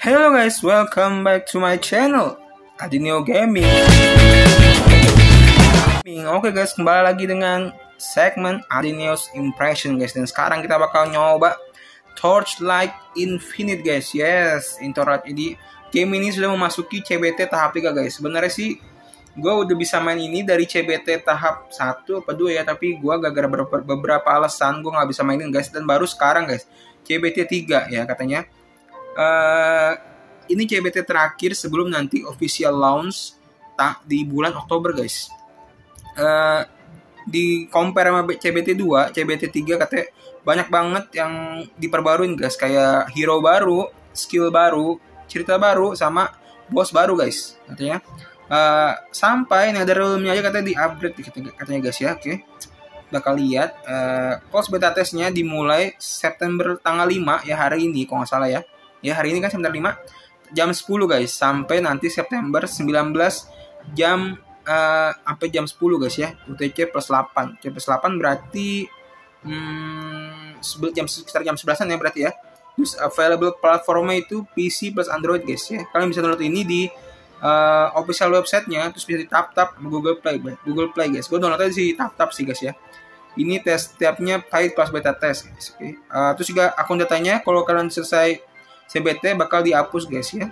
Hello guys, welcome back to my channel Adinio Gaming Oke okay guys, kembali lagi dengan segmen Adinio's Impression guys Dan sekarang kita bakal nyoba Torchlight Infinite guys Yes, Torchlight ini Game ini sudah memasuki CBT tahap 3 guys Sebenarnya sih gue udah bisa main ini dari CBT tahap 1 apa 2 ya tapi gue gara-gara beberapa alasan gue nggak bisa mainin guys dan baru sekarang guys CBT 3 ya katanya uh, ini CBT terakhir sebelum nanti official launch tak di bulan Oktober guys. Uh, di compare sama CBT 2, CBT 3 katanya banyak banget yang diperbaruin guys kayak hero baru, skill baru, cerita baru sama bos baru guys katanya. Uh, sampai nether realmnya aja katanya di upgrade katanya guys ya oke okay. bakal lihat uh, post beta testnya dimulai September tanggal 5 ya hari ini kalau nggak salah ya ya hari ini kan September 5 jam 10 guys sampai nanti September 19 jam uh, apa jam 10 guys ya UTC plus 8 UTC plus 8 berarti hmm, jam sekitar jam 11an ya berarti ya terus available platformnya itu PC plus Android guys ya kalian bisa download ini di uh, official websitenya terus bisa di tap tap Google Play guys. Google Play guys gue aja di tap tap sih guys ya ini tes tiapnya paid plus beta test guys. Okay. Uh, eh, terus juga akun datanya kalau kalian selesai CBT bakal dihapus guys ya.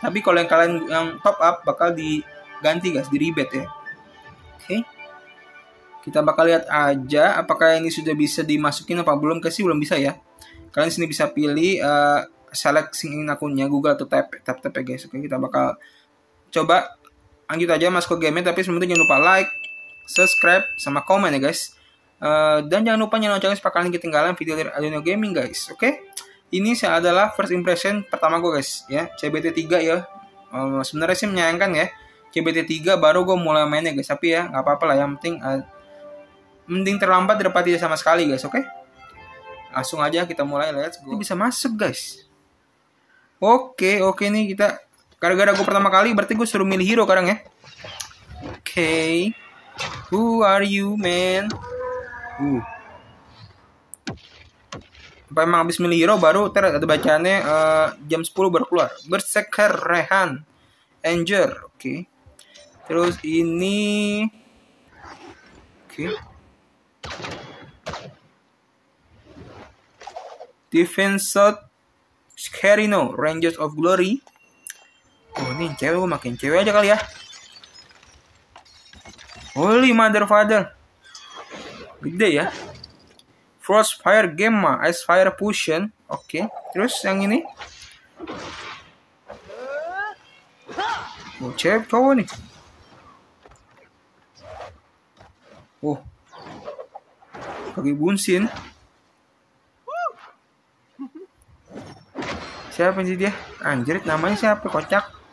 Tapi kalau yang kalian yang top up bakal diganti guys, di rebate ya. Oke. Kita bakal lihat aja apakah ini sudah bisa dimasukin apa belum kasih belum bisa ya. Kalian sini bisa pilih uh, select ini akunnya Google atau tap tap tap ya guys. Oke, kita bakal coba lanjut aja masuk ke game tapi sebelumnya jangan lupa like, subscribe sama komen ya guys. Uh, dan jangan lupa nyalain lonceng supaya kalian ketinggalan video dari Adonio Gaming guys. Oke? Okay? ini adalah first impression pertama gue guys ya CBT 3 ya um, sebenarnya sih menyayangkan ya CBT 3 baru gue mulai mainnya guys tapi ya nggak apa-apa lah yang penting uh, mending terlambat daripada tidak sama sekali guys oke okay? langsung aja kita mulai let's go ini bisa masuk guys oke okay, oke okay nih kita gara-gara gue pertama kali berarti gue suruh milih hero sekarang ya oke okay. who are you man uh emang habis milih hero baru ter ada bacanya uh, eh, jam 10 baru keluar berseker rehan Anger oke okay. terus ini oke okay. defense Scary Scarino Rangers of Glory oh ini cewek gue makin cewek aja kali ya Holy mother father Gede ya Crossfire Gamma, Ice Fire Fusion. Oke, okay. terus yang ini. Oh, cewek cowok nih. Oh. Kaki bunsin. Siapa sih dia? Anjir, namanya siapa? Kocak.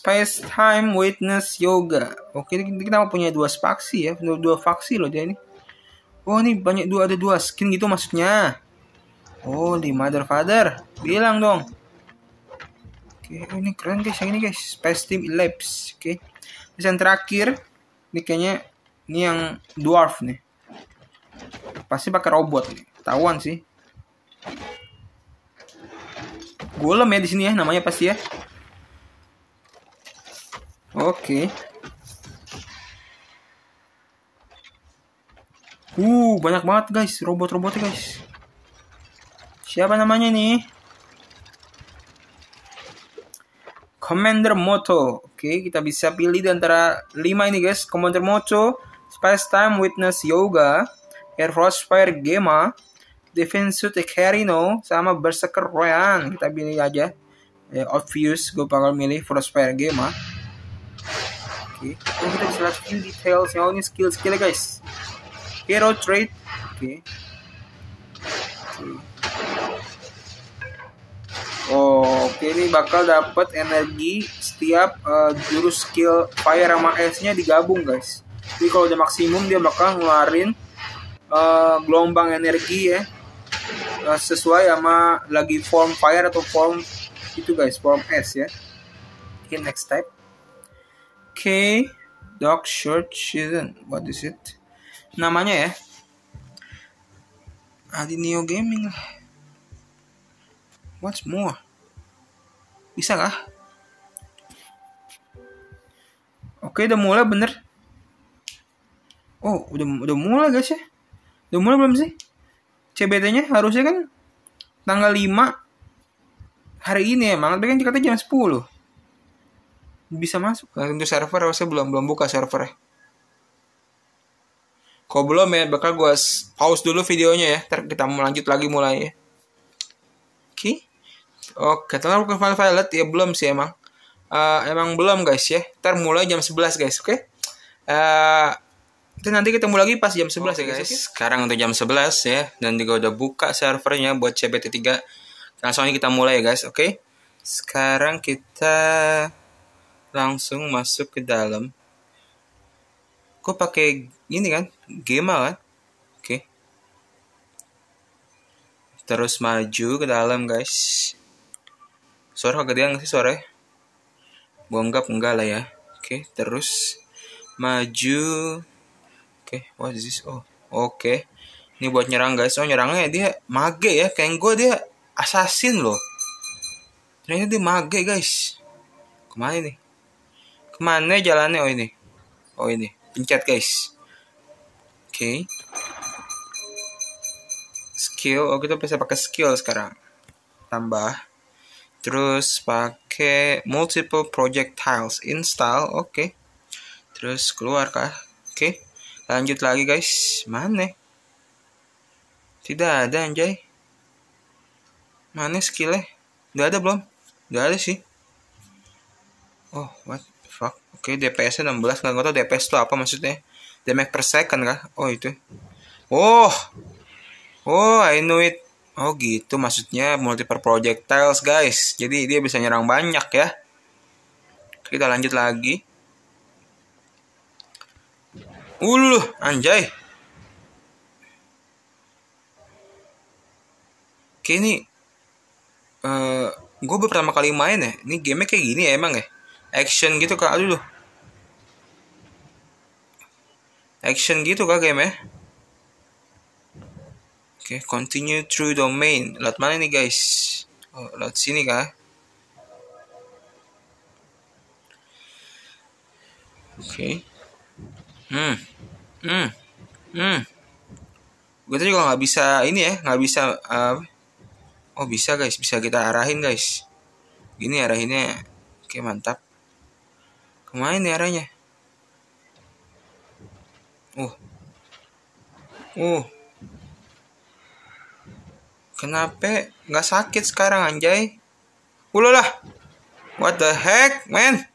Space Time Witness Yoga. Oke, ini mau punya dua spaksi ya? Dua faksi loh dia ini. Oh, ini banyak dua ada dua skin gitu maksudnya. Oh, di Mother Father. Bilang dong. Oke, oh, ini keren guys yang ini guys. Space Team elapse Oke. Terus yang terakhir, ini kayaknya ini yang dwarf nih. Pasti pakai robot nih. tawan sih. Golem ya di sini ya namanya pasti ya. Oke. Okay. Uh, banyak banget guys, robot-robotnya guys. Siapa namanya nih? Commander Moto. Oke, okay, kita bisa pilih di antara 5 ini guys. Commander Moto, Space Time Witness Yoga, Air Force Fire Gema, Defense Suit Carino, sama Berserker Royan. Kita pilih aja. Eh, obvious, gue bakal milih Frostfire Gema okay. Então kita bisa lihat skill details yang ini skill skillnya guys. Hero trade, oke. Okay. Okay. Oh, oke okay. ini bakal dapat energi setiap uh, eh, jurus skill fire sama s nya digabung guys. Jadi kalau udah maksimum dia bakal ngeluarin uh, gelombang energi ya uh, sesuai sama lagi form fire atau form itu guys form S ya. Oke okay, next type okay. Dog short season. What is it? Namanya ya. Adi Neo Gaming lah. What's more? Bisa kah? Oke, okay, udah mulai bener. Oh, udah udah mulai guys ya. Udah mulai belum sih? CBT-nya harusnya kan tanggal 5 hari ini emang, ya, tapi kan kita jam 10 bisa masuk kan untuk server harusnya belum belum buka servernya kalau belum ya bakal gue pause dulu videonya ya ntar kita lanjut lagi mulai ya oke okay. oke okay, file Violet ya belum sih emang uh, emang belum guys ya ntar mulai jam 11 guys oke okay? uh, eh, nanti ketemu lagi pas jam 11 okay, ya guys. Okay? Sekarang untuk jam 11 ya. Dan juga udah buka servernya buat CBT3. Langsung aja kita mulai ya guys, oke? Okay? Sekarang kita langsung masuk ke dalam Kok pakai ini kan gema kan oke okay. terus maju ke dalam guys suara kagak dia nggak sih suara gue enggak enggak lah ya oke okay. terus maju oke okay. what is this oh oke okay. ini buat nyerang guys oh nyerangnya dia mage ya kayak gue dia assassin loh ternyata dia mage guys kemana ini? mana jalannya? Oh ini. Oh ini. Pencet guys. Oke. Okay. Skill. Oh kita bisa pakai skill sekarang. Tambah. Terus pakai multiple projectiles install. Oke. Okay. Terus keluar kah? Oke. Okay. Lanjut lagi guys. Mana? Tidak ada anjay. Mana skillnya? Udah ada belum? Udah ada sih. Oh, what? fuck oke okay, DPS nya 16 nggak tau DPS itu apa maksudnya damage per second kah oh itu oh oh I know it oh gitu maksudnya multiple projectiles guys jadi dia bisa nyerang banyak ya kita lanjut lagi ulu anjay. Kini, uh, eh, gue pertama kali main ya. Ini game kayak gini ya emang ya action gitu kak aduh loh. action gitu kak game ya oke okay, continue through domain lot mana nih guys oh, lot sini kak oke okay. hmm hmm hmm gue tadi juga nggak bisa ini ya nggak bisa uh, oh bisa guys bisa kita arahin guys gini arahinnya oke okay, mantap Kemain nih arahnya? Uh. Uh. Kenapa nggak sakit sekarang anjay? Ululah. What the heck, man?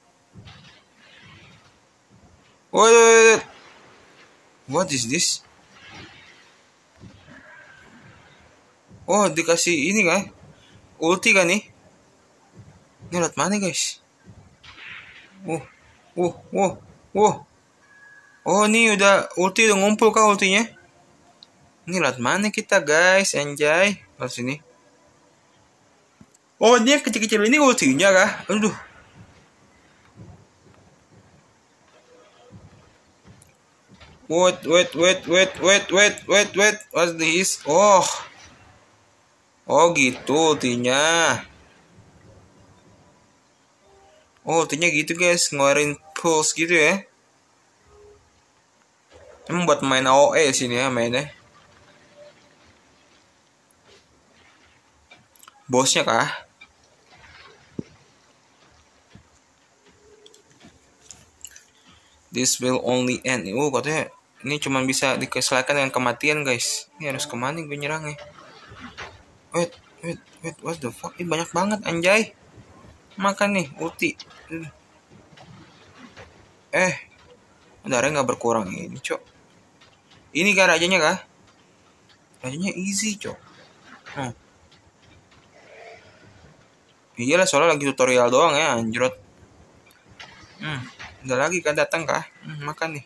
What? What is this? Oh, dikasih ini kan? Ulti kan nih? Ini mana guys? Uh. Wuh, wuh, wuh. Oh, ini udah ulti udah ngumpul kah ultinya? Ini lewat mana kita, guys? Anjay. Lewat sini. Oh, ini kecil-kecil ini ultinya kah? Aduh. Wait, wait, wait, wait, wait, wait, wait, wait. What's this? Oh. Oh, gitu ultinya. Oh, artinya gitu guys, ngeluarin pulse gitu ya. Emang buat main AOE sini ya mainnya. Bosnya kah? This will only end. Oh, katanya ini cuma bisa dikeselakan dengan kematian, guys. Ini harus kemana gue nyerang Wait, wait, wait, what the fuck? Ini banyak banget, anjay. Makan nih, ulti. Eh, darahnya nggak berkurang ini, cok. Ini kan rajanya kah? Rajanya easy, cok. Nah. Iya lah soalnya lagi tutorial doang ya, anjrot. Hmm, udah lagi kan datang kah? Hmm, makan nih.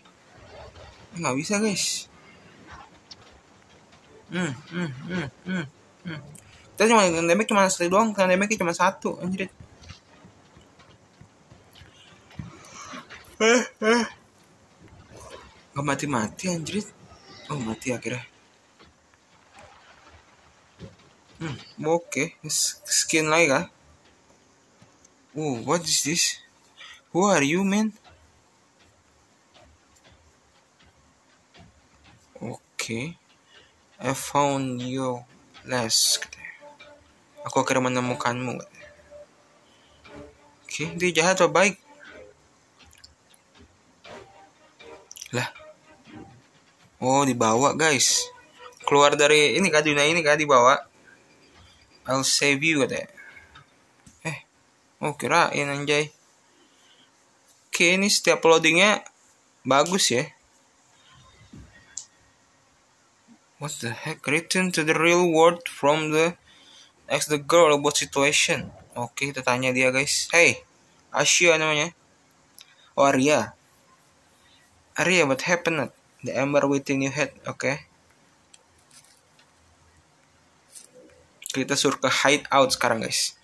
Nggak bisa, guys. Hmm, hmm, hmm, hmm, hmm. Kita cuma damage cuma satu doang, kena damage cuma satu, anjrit. Gak mati-mati anjir Oh, mati akhirnya. Hmm, oke. Okay. Skin lagi kah? Oh, what is this? Who are you, man? Oke. Okay. I found you last. Aku akhirnya menemukanmu. Oke, okay. dia jahat atau baik? Oh dibawa guys. Keluar dari ini kah dunia ini kah dibawa? I'll save you katanya. Eh, oh kirain anjay. Oke ini setiap loadingnya bagus ya. What the heck? Return to the real world from the ask the girl about situation. Oke, kita tanya dia guys. Hey, Asia namanya. Oh Arya. Arya, what happened? The ember within your head. Oke. Okay. Kita suruh ke hide out sekarang guys.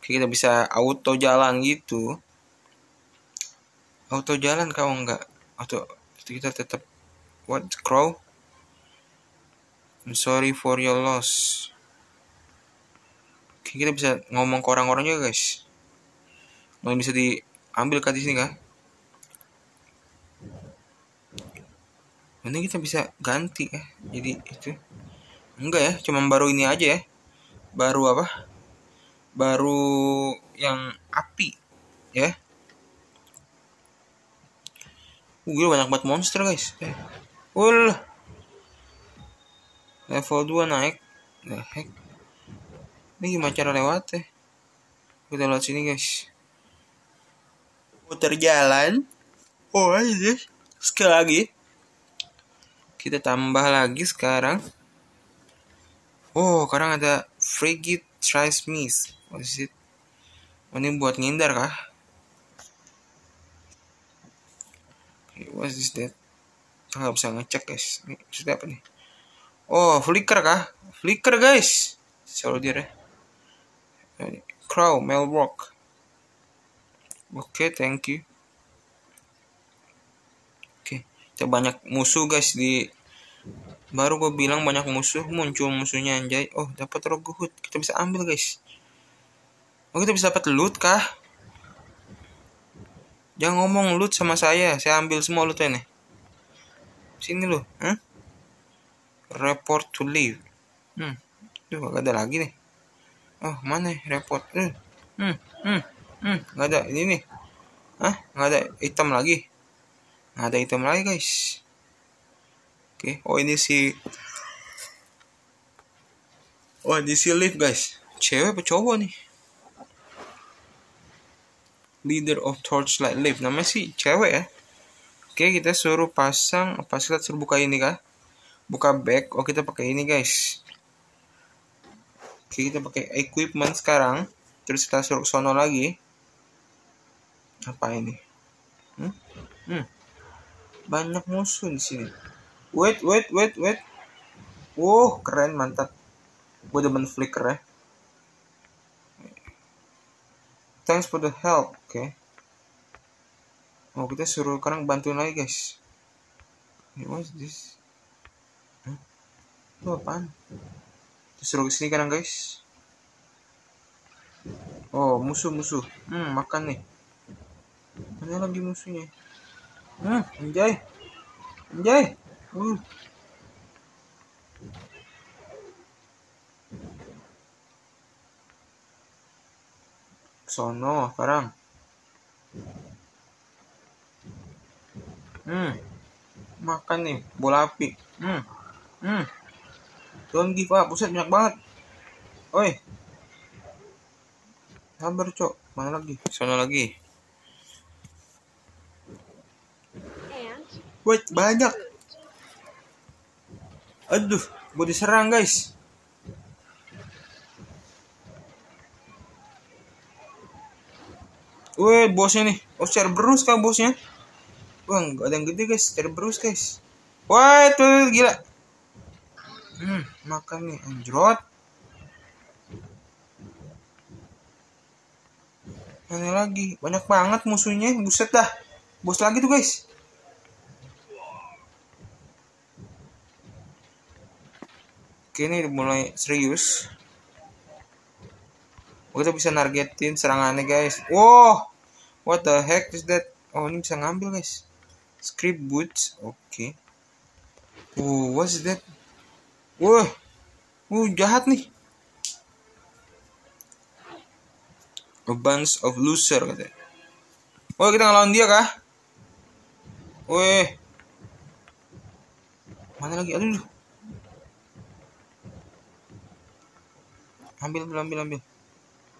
Okay, kita bisa auto jalan gitu. Auto jalan kau oh, enggak? Auto kita tetap what crow? I'm sorry for your loss. Okay, kita bisa ngomong ke orang-orang juga guys. Mau bisa diambil ke di sini kah? nanti kita bisa ganti ya jadi itu enggak ya cuma baru ini aja ya baru apa baru yang api ya uh, gila banyak banget monster guys eh, ul level 2 naik nah, heck. ini gimana cara lewat ya kita lewat sini guys Puter jalan oh ini iya. sekali lagi kita tambah lagi sekarang. Oh, sekarang ada frigate tries miss. What is it? Oh, ini buat ngindar kah? Okay, what is that? nggak bisa ngecek guys. Ini maksudnya apa nih? Oh, flicker kah? Flicker guys. Selalu dia deh. Crow, Melrock. Oke, okay, thank you. Oke, okay. kita banyak musuh guys di baru gue bilang banyak musuh muncul musuhnya anjay oh dapat rogue kita bisa ambil guys oh kita bisa dapat loot kah jangan ngomong loot sama saya saya ambil semua lootnya nih sini lo hmm? report to leave hmm tuh gak ada lagi nih oh mana ya? report eh, hmm hmm hmm hmm gak ada ini nih ah nggak ada hitam lagi nggak ada hitam lagi guys Oke, okay. oh ini si Oh, ini si Liv guys. Cewek apa cowok nih? Leader of Torchlight Live. Namanya sih cewek ya. Oke, kita suruh pasang apa sih suruh buka ini kah? Buka back. Oh, kita pakai ini guys. Oke, kita pakai equipment sekarang. Terus kita suruh sono lagi. Apa ini? Hmm? Hmm. Banyak musuh di sini. Wait, wait, wait, wait. Wow, keren, mantap. Gue demen flicker ya. Thanks for the help, oke. Okay. Oh, kita suruh sekarang bantuin lagi, guys. hey, what's this? Huh? Itu apaan? Kita suruh kesini sekarang, guys. Oh, musuh-musuh. Hmm, makan nih. Mana lagi musuhnya? Hmm, anjay. Anjay. Hmm. Sono, sekarang. Hmm. Makan nih, bola api. Hmm. Hmm. Don't give up, buset banyak banget. Oi. Sabar, Cok. Mana lagi? Sono lagi. Wait, banyak. Aduh, gue diserang guys. woi bosnya nih. Oh, Cerberus kah bosnya? Wah, gak ada yang gede guys. Cerberus guys. Wah, itu gila. Hmm, makan nih. Anjrot. Ini lagi? Banyak banget musuhnya. Buset dah. Bos lagi tuh guys. kini mulai serius oh, kita bisa nargetin serangannya guys wow what the heck is that oh ini bisa ngambil guys script boots oke okay. oh what's that wah uh jahat nih a bunch of loser katanya oh kita ngelawan dia kah Weh. Mana lagi? Aduh. ambil ambil ambil ambil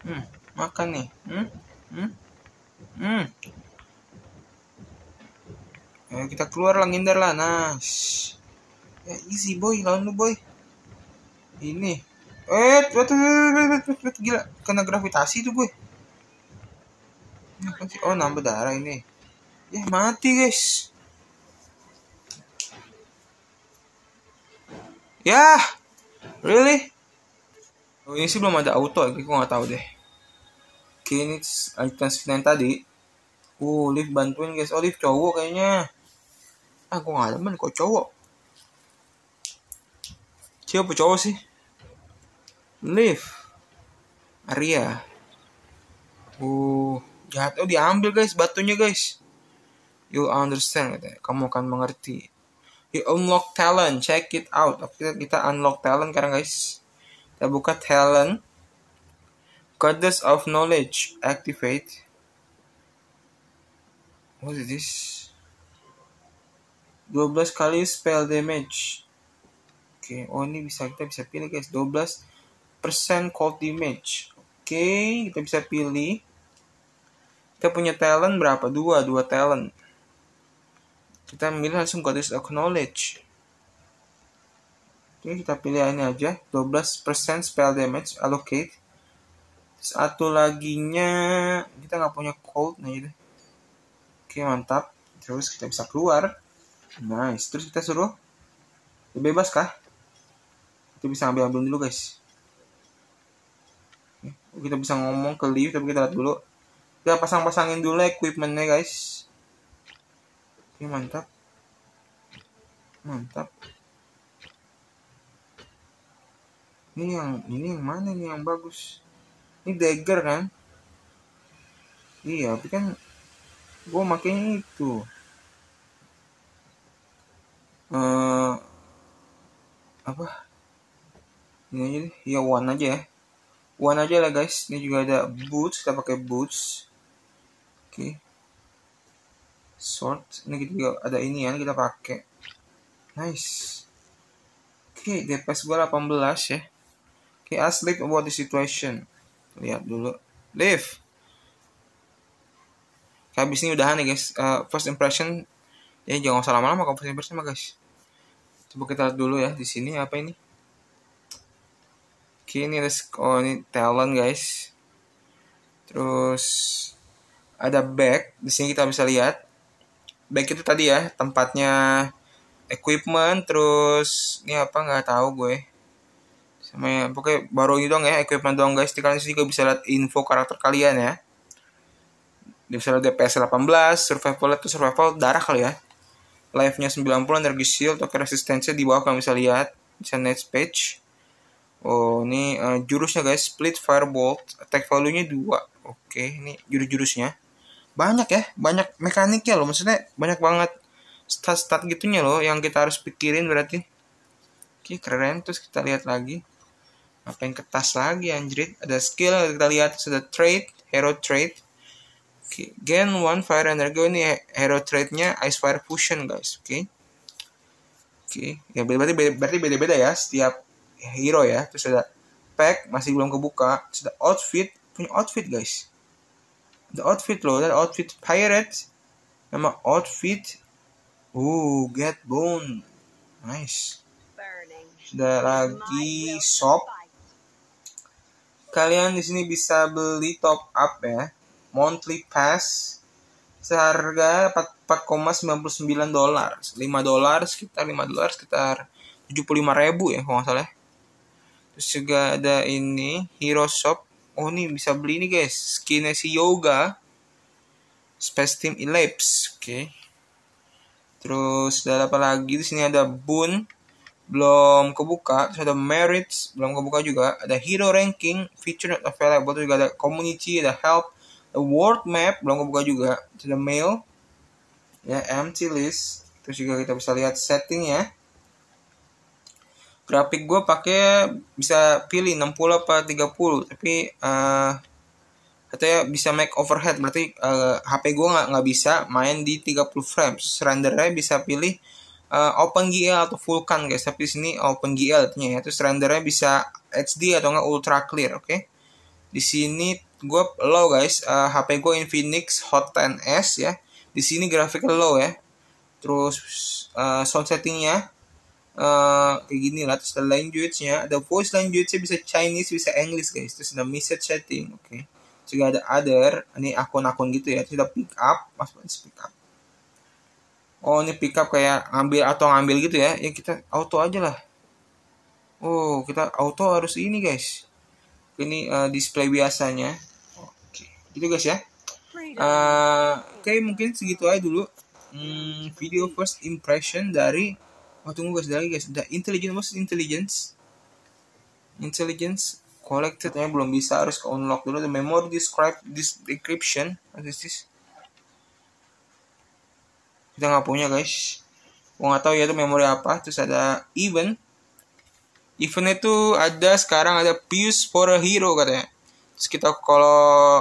hmm, makan nih hmm, hmm, hmm. Ayo kita keluar lah ngindar lah nah ya, easy boy lawan lu boy ini eh tuh tuh gila kena gravitasi tuh boy oh nambah darah ini ya mati guys ya really Oh ini sih belum ada auto, aku nggak tahu deh. Oke ini item yang tadi. oh uh, lift bantuin guys. Oh, lift cowok kayaknya. Aku ah, gue nggak demen kok cowok. Siapa cowok sih? Lift. Arya. oh uh, jahat. Oh, diambil guys batunya guys. You understand katanya. Kamu akan mengerti. You unlock talent. Check it out. Oke, kita unlock talent sekarang guys kita buka talent, Goddess of Knowledge Activate What is this? 12 kali spell damage Oke, okay. oh ini bisa kita bisa pilih guys 12 persen cold damage Oke, okay. kita bisa pilih Kita punya talent berapa? Dua, dua talent Kita ambil langsung Goddess of Knowledge ini kita pilih ini aja. 12% spell damage allocate. Satu nya kita nggak punya cold nah gitu. Oke, mantap. Terus kita bisa keluar. Nice. Terus kita suruh bebas kah? Kita bisa ambil-ambil dulu, guys. kita bisa ngomong ke Liu tapi kita lihat dulu. Kita pasang-pasangin dulu equipmentnya, guys. Oke, mantap. Mantap. ini yang ini yang mana nih yang bagus ini dagger kan iya tapi kan gue makanya itu uh, apa ini aja deh ya one aja ya one aja lah guys ini juga ada boots kita pakai boots oke okay. sword ini kita juga ada ini ya kita pakai nice oke okay, dps gue 18 ya He asked Liv about the situation. Lihat dulu. Liv. Habis ini udahan nih guys. Uh, first impression. Ya jangan usah lama-lama kalau first impression mah guys. Coba kita lihat dulu ya di sini apa ini. Oke ini let's oh ini talent guys. Terus ada back. Di sini kita bisa lihat. Back itu tadi ya tempatnya equipment terus ini apa nggak tahu gue pokoknya baru ini doang ya equipment doang guys di kalian juga bisa lihat info karakter kalian ya bisa lihat DPS 18 survival itu survival darah kali ya life nya 90 energi shield oke resistensi di bawah kalian bisa lihat bisa next page oh ini uh, jurusnya guys split firebolt attack value nya 2 oke ini jurus-jurusnya banyak ya banyak mekaniknya loh maksudnya banyak banget stat-stat gitunya loh yang kita harus pikirin berarti oke keren terus kita lihat lagi apa yang kertas lagi anjrit ada skill kita lihat sudah trade hero trade okay. gain one fire energy ini hero trade nya ice fire fusion guys oke okay. oke okay. ya berarti berarti beda beda ya setiap hero ya terus ada pack masih belum kebuka sudah outfit punya outfit guys the outfit loh ada outfit pirate nama outfit oh get bone nice sudah lagi shop kalian di sini bisa beli top up ya monthly pass seharga 4,99 dolar 5 dolar sekitar 5 dolar sekitar 75 ribu ya kalau nggak salah ya. terus juga ada ini hero shop oh ini bisa beli ini guys skinnya si yoga space team ellipse oke okay. terus ada apa lagi di sini ada bun belum kebuka terus ada merits belum kebuka juga ada hero ranking feature not available terus juga ada community ada help ada world map belum kebuka juga terus ada mail ya empty list terus juga kita bisa lihat setting ya grafik gue pakai bisa pilih 60 apa 30 tapi uh, katanya bisa make overhead berarti uh, eh, HP gue nggak nggak bisa main di 30 frames rendernya bisa pilih uh, eh, OpenGL atau Vulkan guys tapi di sini OpenGL artinya ya terus rendernya bisa HD atau enggak ultra clear oke okay? di sini gue low guys uh, eh, HP gue Infinix Hot 10s ya di sini grafik low ya terus uh, sound settingnya uh, kayak gini lah terus ada language nya ada voice language nya bisa Chinese bisa English guys terus ada message setting oke okay. juga ada other ini akun-akun gitu ya terus ada pick up mas pick up oh ini pickup kayak ambil atau ngambil gitu ya ya kita auto aja lah oh kita auto harus ini guys ini uh, display biasanya oke gitu guys ya uh, oke okay, mungkin segitu aja dulu hmm, video first impression dari oh tunggu guys dari guys The intelligence most intelligence intelligence collected ya, belum bisa harus ke unlock dulu the memory describe this decryption what is this kita nggak punya guys gua nggak tahu ya itu memori apa terus ada event event itu ada sekarang ada Pius for a Hero katanya terus kita kalau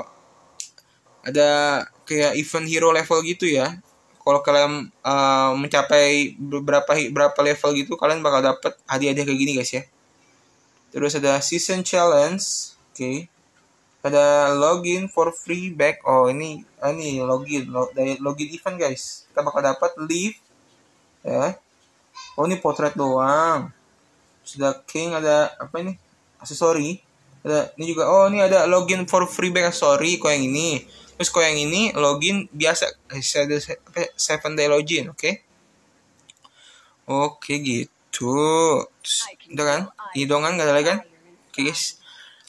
ada kayak event hero level gitu ya kalau kalian uh, mencapai beberapa berapa level gitu kalian bakal dapat hadiah-hadiah kayak gini guys ya terus ada season challenge oke okay ada login for free back oh ini oh ini login dari login event guys kita bakal dapat leave ya oh ini potret doang sudah king ada apa ini aksesori ada ini juga oh ini ada login for free back sorry kau yang ini terus kau yang ini login biasa eh, ada seven day login oke okay? oke okay, gitu udah kan ini doang kan gak ada lagi kan oke okay, guys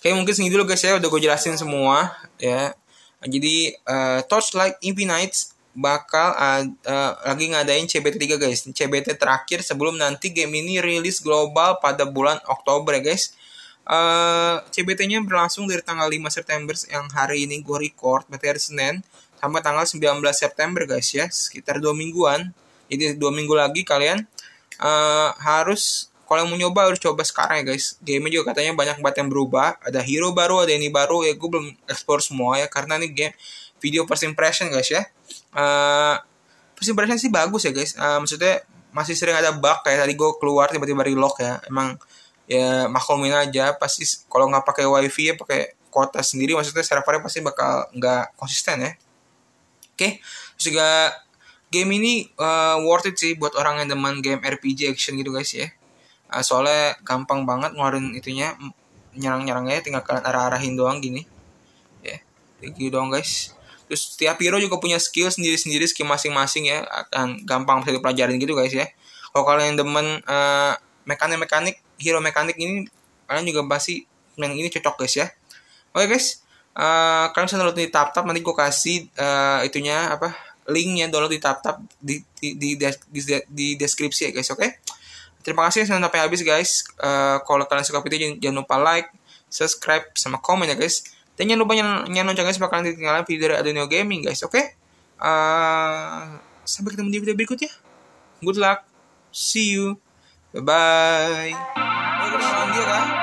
Oke mungkin segitu loh guys ya udah gue jelasin semua ya. Jadi uh, Torchlight Infinite bakal uh, lagi ngadain CBT 3 guys. CBT terakhir sebelum nanti game ini rilis global pada bulan Oktober ya guys. Uh, eh, CBT-nya berlangsung dari tanggal 5 September yang hari ini gue record berarti hari Senin sampai tanggal 19 September guys ya sekitar dua mingguan jadi dua minggu lagi kalian uh, harus kalau yang mau nyoba harus coba sekarang ya guys game juga katanya banyak banget yang berubah ada hero baru ada ini baru ya gue belum explore semua ya karena ini game video first impression guys ya uh, first impression sih bagus ya guys uh, maksudnya masih sering ada bug kayak tadi gue keluar tiba-tiba di lock ya emang ya maklumin aja pasti kalau nggak pakai wifi ya pakai kuota sendiri maksudnya servernya pasti bakal nggak konsisten ya oke okay. juga game ini uh, worth it sih buat orang yang demen game RPG action gitu guys ya uh, soalnya gampang banget ngeluarin itunya nyerang-nyerangnya tinggal kalian arah-arahin doang gini ya yeah. thank gitu doang guys terus tiap hero juga punya skill sendiri-sendiri skill masing-masing ya akan gampang bisa dipelajarin gitu guys ya kalau kalian demen uh, mekanik-mekanik hero mekanik ini kalian juga pasti main ini cocok guys ya oke okay, guys uh, kalian bisa download di tap nanti gue kasih uh, itunya apa linknya download di tap di di di, di, di, di deskripsi ya guys oke okay? Terima kasih sudah sampai habis guys. Uh, kalau kalian suka video jangan, lupa like, subscribe, sama komen ya guys. Dan jangan lupa nyalain lonceng guys, bakalan ketinggalan video dari Adonio Gaming guys, oke? Okay? Uh, eh, sampai ketemu di video berikutnya. Good luck. See you. Bye-bye.